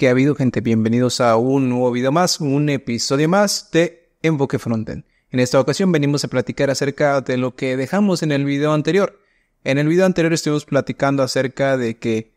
que ha habido gente? Bienvenidos a un nuevo video más, un episodio más de Enfoque Frontend. En esta ocasión venimos a platicar acerca de lo que dejamos en el video anterior. En el video anterior estuvimos platicando acerca de que,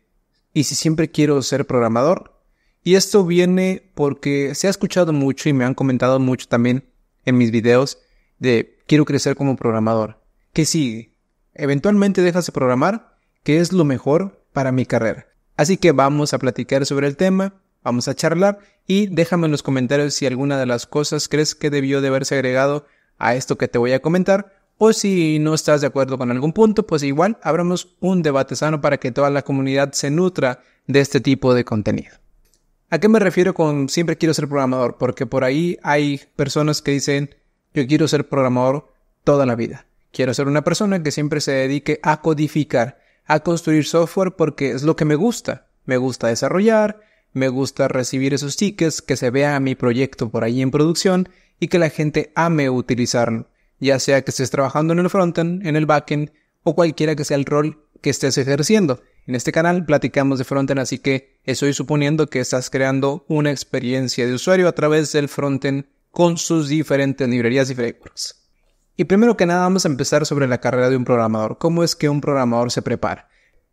¿y si siempre quiero ser programador? Y esto viene porque se ha escuchado mucho y me han comentado mucho también en mis videos de quiero crecer como programador. que sigue? Eventualmente dejas de programar, que es lo mejor para mi carrera. Así que vamos a platicar sobre el tema, vamos a charlar y déjame en los comentarios si alguna de las cosas crees que debió de haberse agregado a esto que te voy a comentar o si no estás de acuerdo con algún punto, pues igual abramos un debate sano para que toda la comunidad se nutra de este tipo de contenido. ¿A qué me refiero con siempre quiero ser programador? Porque por ahí hay personas que dicen yo quiero ser programador toda la vida. Quiero ser una persona que siempre se dedique a codificar a construir software porque es lo que me gusta. Me gusta desarrollar, me gusta recibir esos tickets, que se vea mi proyecto por ahí en producción y que la gente ame utilizarlo, ya sea que estés trabajando en el frontend, en el backend o cualquiera que sea el rol que estés ejerciendo. En este canal platicamos de frontend, así que estoy suponiendo que estás creando una experiencia de usuario a través del frontend con sus diferentes librerías y frameworks. Y primero que nada vamos a empezar sobre la carrera de un programador. ¿Cómo es que un programador se prepara?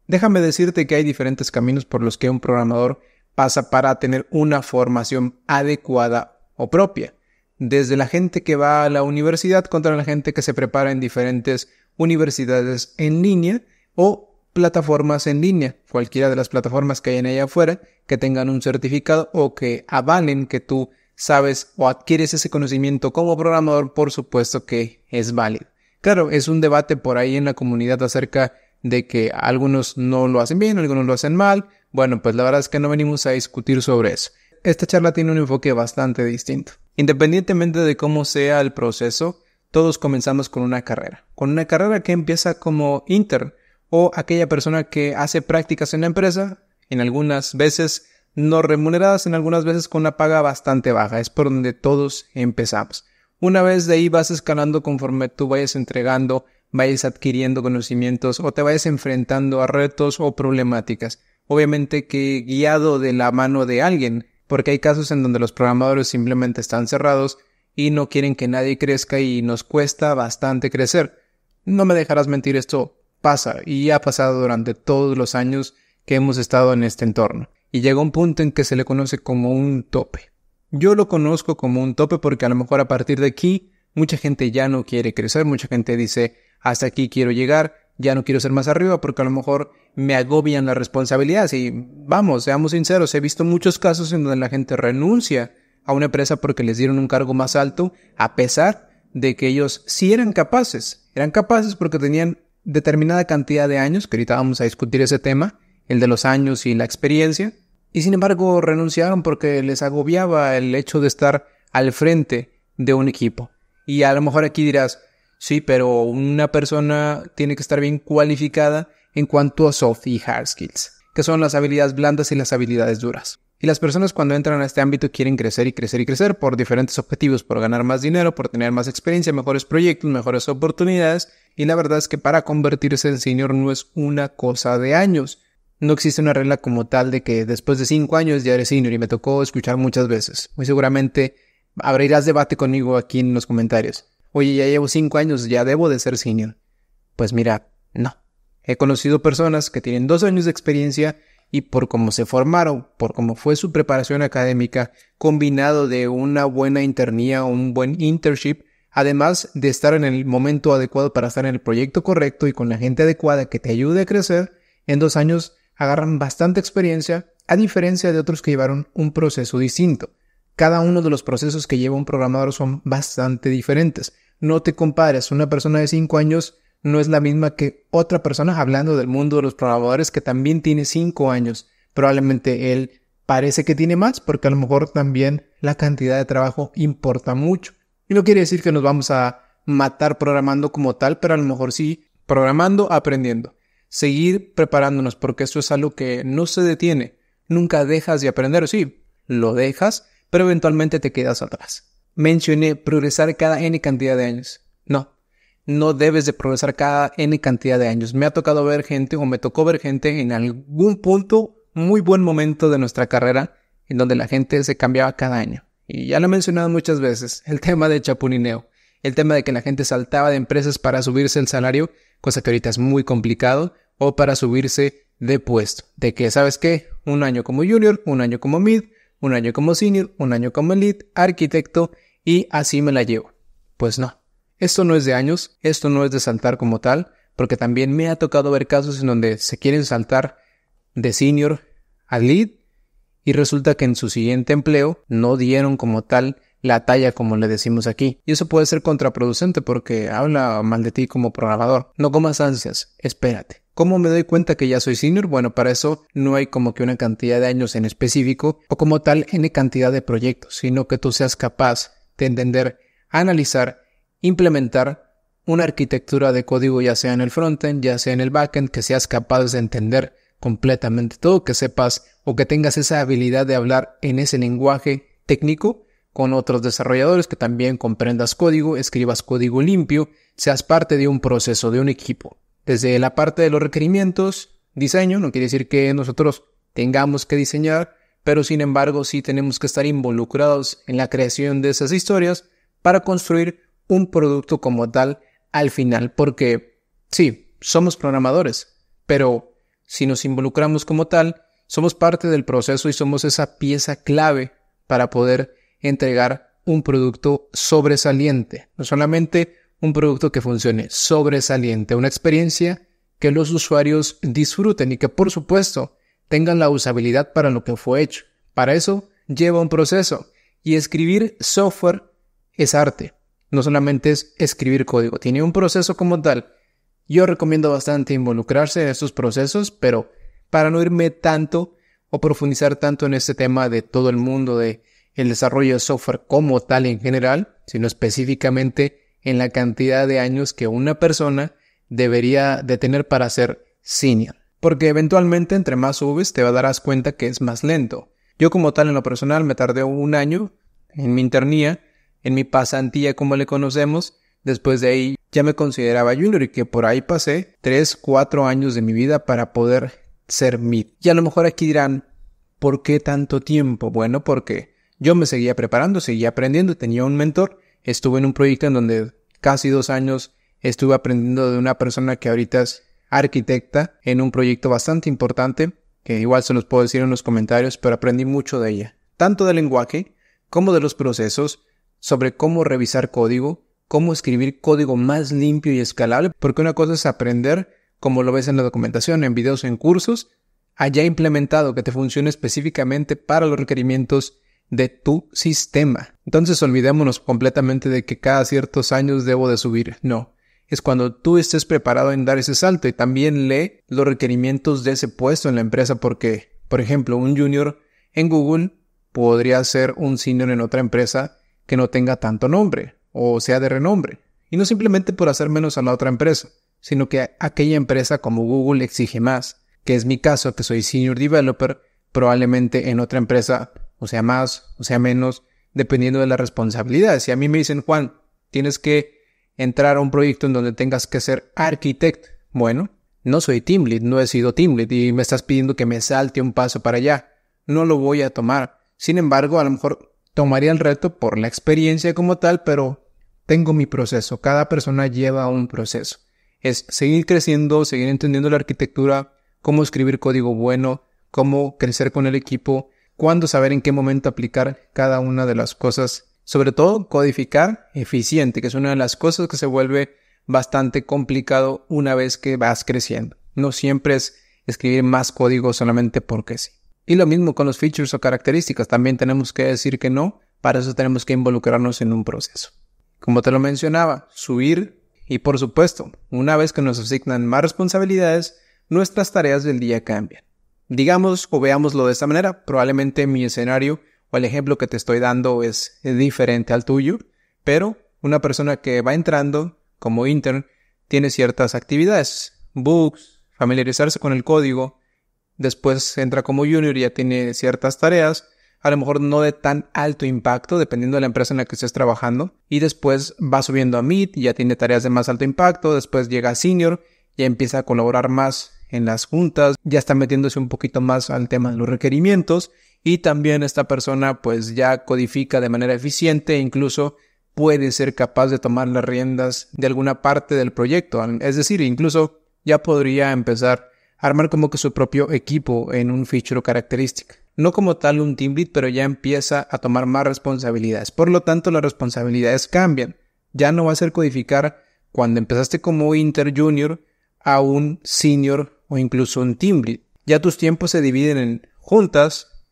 Déjame decirte que hay diferentes caminos por los que un programador pasa para tener una formación adecuada o propia. Desde la gente que va a la universidad contra la gente que se prepara en diferentes universidades en línea o plataformas en línea, cualquiera de las plataformas que hay en allá afuera, que tengan un certificado o que avalen que tú sabes o adquieres ese conocimiento como programador, por supuesto que es válido. Claro, es un debate por ahí en la comunidad acerca de que algunos no lo hacen bien, algunos lo hacen mal. Bueno, pues la verdad es que no venimos a discutir sobre eso. Esta charla tiene un enfoque bastante distinto. Independientemente de cómo sea el proceso, todos comenzamos con una carrera. Con una carrera que empieza como intern o aquella persona que hace prácticas en la empresa, en algunas veces no remuneradas en algunas veces con una paga bastante baja. Es por donde todos empezamos. Una vez de ahí vas escalando conforme tú vayas entregando, vayas adquiriendo conocimientos o te vayas enfrentando a retos o problemáticas. Obviamente que guiado de la mano de alguien, porque hay casos en donde los programadores simplemente están cerrados y no quieren que nadie crezca y nos cuesta bastante crecer. No me dejarás mentir, esto pasa y ha pasado durante todos los años que hemos estado en este entorno y llega un punto en que se le conoce como un tope. Yo lo conozco como un tope porque a lo mejor a partir de aquí mucha gente ya no quiere crecer, mucha gente dice hasta aquí quiero llegar, ya no quiero ser más arriba porque a lo mejor me agobian las responsabilidades y vamos, seamos sinceros, he visto muchos casos en donde la gente renuncia a una empresa porque les dieron un cargo más alto a pesar de que ellos sí eran capaces, eran capaces porque tenían determinada cantidad de años, que ahorita vamos a discutir ese tema, el de los años y la experiencia, y sin embargo renunciaron porque les agobiaba el hecho de estar al frente de un equipo. Y a lo mejor aquí dirás, sí, pero una persona tiene que estar bien cualificada en cuanto a soft y hard skills, que son las habilidades blandas y las habilidades duras. Y las personas cuando entran a este ámbito quieren crecer y crecer y crecer por diferentes objetivos, por ganar más dinero, por tener más experiencia, mejores proyectos, mejores oportunidades. Y la verdad es que para convertirse en senior no es una cosa de años, no existe una regla como tal de que después de cinco años ya eres senior y me tocó escuchar muchas veces. Muy seguramente abrirás debate conmigo aquí en los comentarios. Oye, ya llevo cinco años, ya debo de ser senior. Pues mira, no. He conocido personas que tienen dos años de experiencia y por cómo se formaron, por cómo fue su preparación académica, combinado de una buena internía o un buen internship, además de estar en el momento adecuado para estar en el proyecto correcto y con la gente adecuada que te ayude a crecer, en dos años agarran bastante experiencia, a diferencia de otros que llevaron un proceso distinto. Cada uno de los procesos que lleva un programador son bastante diferentes. No te compares, una persona de 5 años no es la misma que otra persona hablando del mundo de los programadores que también tiene 5 años. Probablemente él parece que tiene más porque a lo mejor también la cantidad de trabajo importa mucho. Y no quiere decir que nos vamos a matar programando como tal, pero a lo mejor sí programando, aprendiendo seguir preparándonos porque esto es algo que no se detiene, nunca dejas de aprender, sí, lo dejas, pero eventualmente te quedas atrás. Mencioné progresar cada n cantidad de años. No, no debes de progresar cada n cantidad de años. Me ha tocado ver gente o me tocó ver gente en algún punto, muy buen momento de nuestra carrera, en donde la gente se cambiaba cada año. Y ya lo he mencionado muchas veces, el tema de chapulineo el tema de que la gente saltaba de empresas para subirse el salario, cosa que ahorita es muy complicado, o para subirse de puesto, de que, ¿sabes qué? Un año como junior, un año como mid, un año como senior, un año como lead, arquitecto, y así me la llevo. Pues no, esto no es de años, esto no es de saltar como tal, porque también me ha tocado ver casos en donde se quieren saltar de senior a lead y resulta que en su siguiente empleo no dieron como tal la talla como le decimos aquí. Y eso puede ser contraproducente porque habla mal de ti como programador. No comas ansias, espérate. ¿Cómo me doy cuenta que ya soy senior? Bueno, para eso no hay como que una cantidad de años en específico o como tal N cantidad de proyectos, sino que tú seas capaz de entender, analizar, implementar una arquitectura de código ya sea en el frontend, ya sea en el backend, que seas capaz de entender completamente todo, que sepas o que tengas esa habilidad de hablar en ese lenguaje técnico con otros desarrolladores que también comprendas código, escribas código limpio, seas parte de un proceso, de un equipo. Desde la parte de los requerimientos, diseño, no quiere decir que nosotros tengamos que diseñar, pero sin embargo sí tenemos que estar involucrados en la creación de esas historias para construir un producto como tal al final, porque sí, somos programadores, pero si nos involucramos como tal, somos parte del proceso y somos esa pieza clave para poder entregar un producto sobresaliente, no solamente un producto que funcione sobresaliente, una experiencia que los usuarios disfruten y que por supuesto tengan la usabilidad para lo que fue hecho. Para eso lleva un proceso y escribir software es arte, no solamente es escribir código, tiene un proceso como tal. Yo recomiendo bastante involucrarse en estos procesos, pero para no irme tanto o profundizar tanto en este tema de todo el mundo de el desarrollo de software como tal en general, sino específicamente en la cantidad de años que una persona debería de tener para ser senior. Porque eventualmente entre más subes te darás cuenta que es más lento. Yo como tal en lo personal me tardé un año en mi internía, en mi pasantía como le conocemos, después de ahí ya me consideraba junior y que por ahí pasé 3, 4 años de mi vida para poder ser mid. Y a lo mejor aquí dirán, ¿por qué tanto tiempo? Bueno, porque yo me seguía preparando, seguía aprendiendo, tenía un mentor, estuve en un proyecto en donde casi dos años estuve aprendiendo de una persona que ahorita es arquitecta en un proyecto bastante importante, que igual se los puedo decir en los comentarios, pero aprendí mucho de ella, tanto del lenguaje como de los procesos, sobre cómo revisar código, cómo escribir código más limpio y escalable, porque una cosa es aprender, como lo ves en la documentación, en videos, en cursos, allá implementado que te funcione específicamente para los requerimientos de tu sistema. Entonces olvidémonos completamente de que cada ciertos años debo de subir. No, es cuando tú estés preparado en dar ese salto y también lee los requerimientos de ese puesto en la empresa porque, por ejemplo, un junior en Google podría ser un senior en otra empresa que no tenga tanto nombre o sea de renombre. Y no simplemente por hacer menos a la otra empresa, sino que aquella empresa como Google exige más, que es mi caso que soy senior developer, probablemente en otra empresa o sea más, o sea menos, dependiendo de la responsabilidad Si a mí me dicen, Juan, tienes que entrar a un proyecto en donde tengas que ser arquitecto, bueno, no soy team lead, no he sido team lead y me estás pidiendo que me salte un paso para allá. No lo voy a tomar. Sin embargo, a lo mejor tomaría el reto por la experiencia como tal, pero tengo mi proceso. Cada persona lleva un proceso. Es seguir creciendo, seguir entendiendo la arquitectura, cómo escribir código bueno, cómo crecer con el equipo, cuándo saber en qué momento aplicar cada una de las cosas. Sobre todo codificar eficiente, que es una de las cosas que se vuelve bastante complicado una vez que vas creciendo. No siempre es escribir más código solamente porque sí. Y lo mismo con los features o características. También tenemos que decir que no. Para eso tenemos que involucrarnos en un proceso. Como te lo mencionaba, subir y por supuesto, una vez que nos asignan más responsabilidades, nuestras tareas del día cambian digamos o veámoslo de esta manera, probablemente mi escenario o el ejemplo que te estoy dando es diferente al tuyo, pero una persona que va entrando como intern tiene ciertas actividades, books, familiarizarse con el código, después entra como junior y ya tiene ciertas tareas, a lo mejor no de tan alto impacto, dependiendo de la empresa en la que estés trabajando, y después va subiendo a mid, ya tiene tareas de más alto impacto, después llega a senior, ya empieza a colaborar más en las juntas, ya está metiéndose un poquito más al tema de los requerimientos y también esta persona pues ya codifica de manera eficiente e incluso puede ser capaz de tomar las riendas de alguna parte del proyecto, es decir, incluso ya podría empezar a armar como que su propio equipo en un feature o característica. No como tal un team lead, pero ya empieza a tomar más responsabilidades. Por lo tanto, las responsabilidades cambian. Ya no va a ser codificar cuando empezaste como inter junior a un senior o incluso un timbre. Ya tus tiempos se dividen en juntas,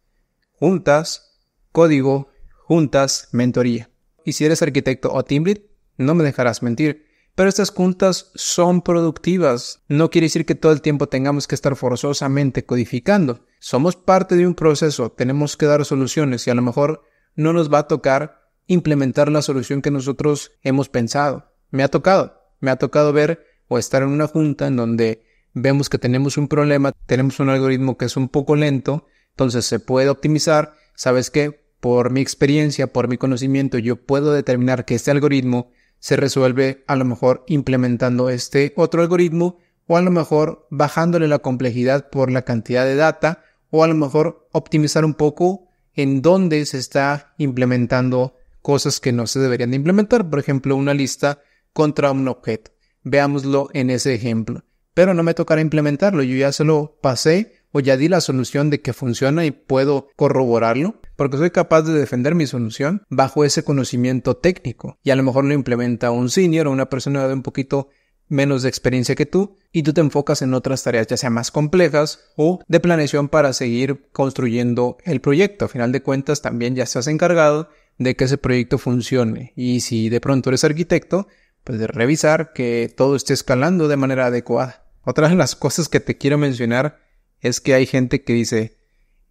juntas, código, juntas, mentoría. Y si eres arquitecto o timbre, no me dejarás mentir. Pero estas juntas son productivas. No quiere decir que todo el tiempo tengamos que estar forzosamente codificando. Somos parte de un proceso, tenemos que dar soluciones y a lo mejor no nos va a tocar implementar la solución que nosotros hemos pensado. Me ha tocado, me ha tocado ver o estar en una junta en donde vemos que tenemos un problema, tenemos un algoritmo que es un poco lento, entonces se puede optimizar. ¿Sabes que Por mi experiencia, por mi conocimiento, yo puedo determinar que este algoritmo se resuelve a lo mejor implementando este otro algoritmo o a lo mejor bajándole la complejidad por la cantidad de data o a lo mejor optimizar un poco en dónde se está implementando cosas que no se deberían de implementar, por ejemplo, una lista contra un objeto. Veámoslo en ese ejemplo pero no me tocará implementarlo. Yo ya se lo pasé o ya di la solución de que funciona y puedo corroborarlo, porque soy capaz de defender mi solución bajo ese conocimiento técnico. Y a lo mejor lo implementa un senior o una persona de un poquito menos de experiencia que tú y tú te enfocas en otras tareas ya sea más complejas o de planeación para seguir construyendo el proyecto. A final de cuentas también ya estás encargado de que ese proyecto funcione y si de pronto eres arquitecto, pues revisar que todo esté escalando de manera adecuada. Otra de las cosas que te quiero mencionar es que hay gente que dice,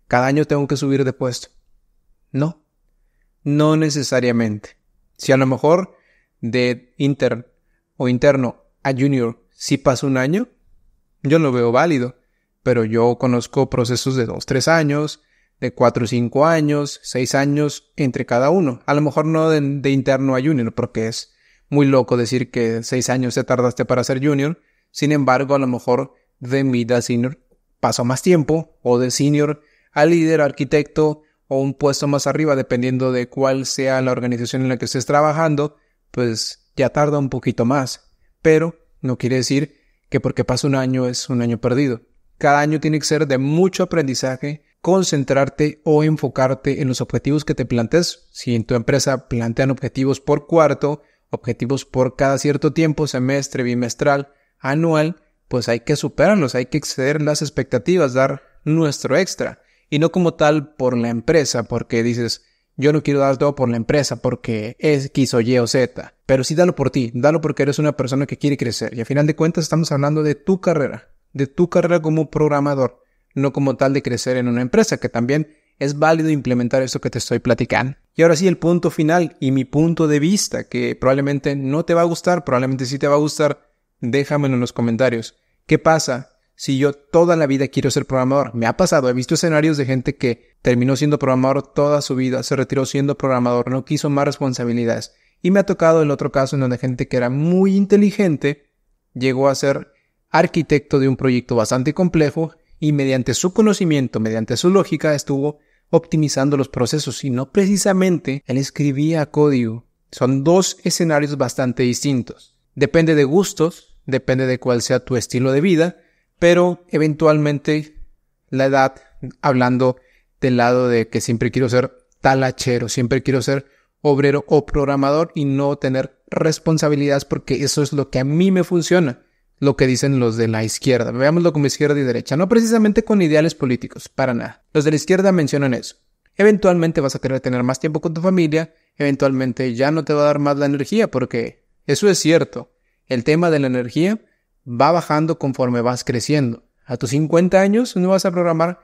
cada año tengo que subir de puesto. No, no necesariamente. Si a lo mejor de intern o interno a junior si pasa un año, yo lo veo válido, pero yo conozco procesos de 2, 3 años, de 4, 5 años, 6 años entre cada uno. A lo mejor no de, interno a junior, porque es muy loco decir que 6 años te tardaste para ser junior, sin embargo, a lo mejor de mid senior paso más tiempo o de senior a líder, arquitecto o un puesto más arriba, dependiendo de cuál sea la organización en la que estés trabajando, pues ya tarda un poquito más. Pero no quiere decir que porque pasa un año es un año perdido. Cada año tiene que ser de mucho aprendizaje, concentrarte o enfocarte en los objetivos que te plantees. Si en tu empresa plantean objetivos por cuarto, objetivos por cada cierto tiempo, semestre, bimestral, anual, pues hay que superarlos, hay que exceder las expectativas, dar nuestro extra. Y no como tal por la empresa, porque dices, yo no quiero dar todo por la empresa porque es X o Y o Z. Pero sí dalo por ti, dalo porque eres una persona que quiere crecer. Y al final de cuentas estamos hablando de tu carrera, de tu carrera como programador, no como tal de crecer en una empresa, que también es válido implementar eso que te estoy platicando. Y ahora sí, el punto final y mi punto de vista, que probablemente no te va a gustar, probablemente sí te va a gustar, déjamelo en los comentarios. ¿Qué pasa si yo toda la vida quiero ser programador? Me ha pasado, he visto escenarios de gente que terminó siendo programador toda su vida, se retiró siendo programador, no quiso más responsabilidades. Y me ha tocado el otro caso en donde gente que era muy inteligente llegó a ser arquitecto de un proyecto bastante complejo y mediante su conocimiento, mediante su lógica, estuvo optimizando los procesos y no precisamente él escribía código. Son dos escenarios bastante distintos. Depende de gustos, depende de cuál sea tu estilo de vida, pero eventualmente la edad, hablando del lado de que siempre quiero ser talachero, siempre quiero ser obrero o programador y no tener responsabilidades porque eso es lo que a mí me funciona, lo que dicen los de la izquierda. Veámoslo como izquierda y derecha, no precisamente con ideales políticos, para nada. Los de la izquierda mencionan eso. Eventualmente vas a querer tener más tiempo con tu familia, eventualmente ya no te va a dar más la energía porque eso es cierto el tema de la energía va bajando conforme vas creciendo. A tus 50 años no vas a programar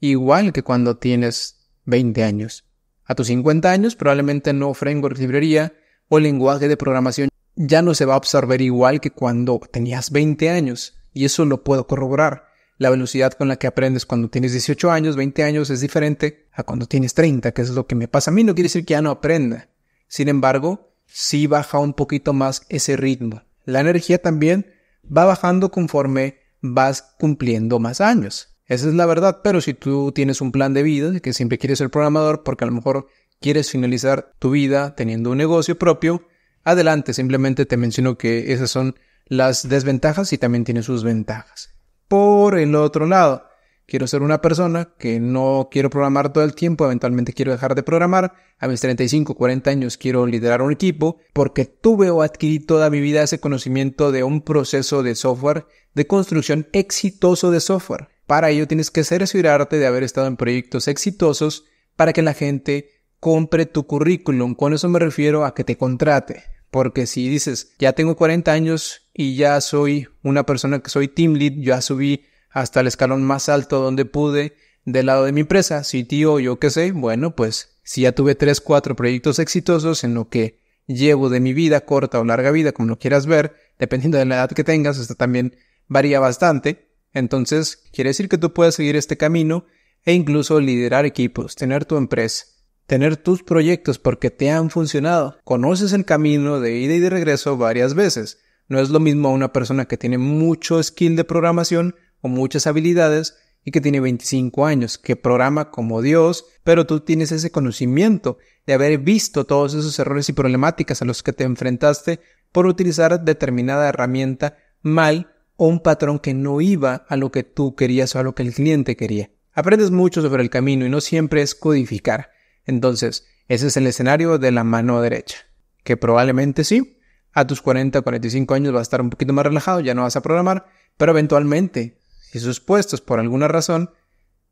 igual que cuando tienes 20 años. A tus 50 años probablemente no framework librería o lenguaje de programación ya no se va a absorber igual que cuando tenías 20 años. Y eso lo puedo corroborar. La velocidad con la que aprendes cuando tienes 18 años, 20 años es diferente a cuando tienes 30, que es lo que me pasa a mí. No quiere decir que ya no aprenda. Sin embargo, sí baja un poquito más ese ritmo. La energía también va bajando conforme vas cumpliendo más años. Esa es la verdad, pero si tú tienes un plan de vida, que siempre quieres ser programador porque a lo mejor quieres finalizar tu vida teniendo un negocio propio, adelante, simplemente te menciono que esas son las desventajas y también tiene sus ventajas. Por el otro lado, Quiero ser una persona que no quiero programar todo el tiempo, eventualmente quiero dejar de programar. A mis 35, 40 años quiero liderar un equipo porque tuve o adquirí toda mi vida ese conocimiento de un proceso de software, de construcción exitoso de software. Para ello tienes que cerciorarte de haber estado en proyectos exitosos para que la gente compre tu currículum. Con eso me refiero a que te contrate. Porque si dices, ya tengo 40 años y ya soy una persona que soy team lead, ya subí hasta el escalón más alto donde pude del lado de mi empresa, tío, yo qué sé, bueno, pues si ya tuve tres, cuatro proyectos exitosos en lo que llevo de mi vida, corta o larga vida, como lo quieras ver, dependiendo de la edad que tengas, esto también varía bastante. Entonces, quiere decir que tú puedes seguir este camino e incluso liderar equipos, tener tu empresa, tener tus proyectos porque te han funcionado. Conoces el camino de ida y de regreso varias veces. No es lo mismo a una persona que tiene mucho skill de programación con muchas habilidades y que tiene 25 años, que programa como Dios, pero tú tienes ese conocimiento de haber visto todos esos errores y problemáticas a los que te enfrentaste por utilizar determinada herramienta mal o un patrón que no iba a lo que tú querías o a lo que el cliente quería. Aprendes mucho sobre el camino y no siempre es codificar. Entonces, ese es el escenario de la mano derecha, que probablemente sí, a tus 40 o 45 años vas a estar un poquito más relajado, ya no vas a programar, pero eventualmente si sus puestos por alguna razón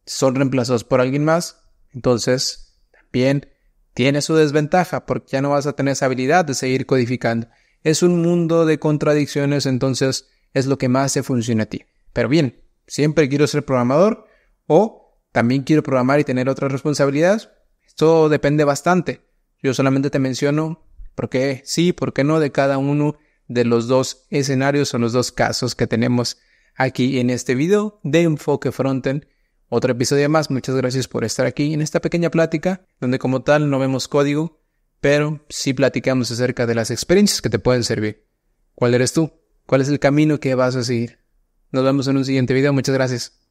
son reemplazados por alguien más, entonces también tiene su desventaja porque ya no vas a tener esa habilidad de seguir codificando. Es un mundo de contradicciones, entonces es lo que más se funciona a ti. Pero bien, siempre quiero ser programador o también quiero programar y tener otras responsabilidades. Esto depende bastante. Yo solamente te menciono por qué sí, por qué no de cada uno de los dos escenarios o los dos casos que tenemos aquí en este video de Enfoque Frontend. Otro episodio más, muchas gracias por estar aquí en esta pequeña plática, donde como tal no vemos código, pero sí platicamos acerca de las experiencias que te pueden servir. ¿Cuál eres tú? ¿Cuál es el camino que vas a seguir? Nos vemos en un siguiente video, muchas gracias.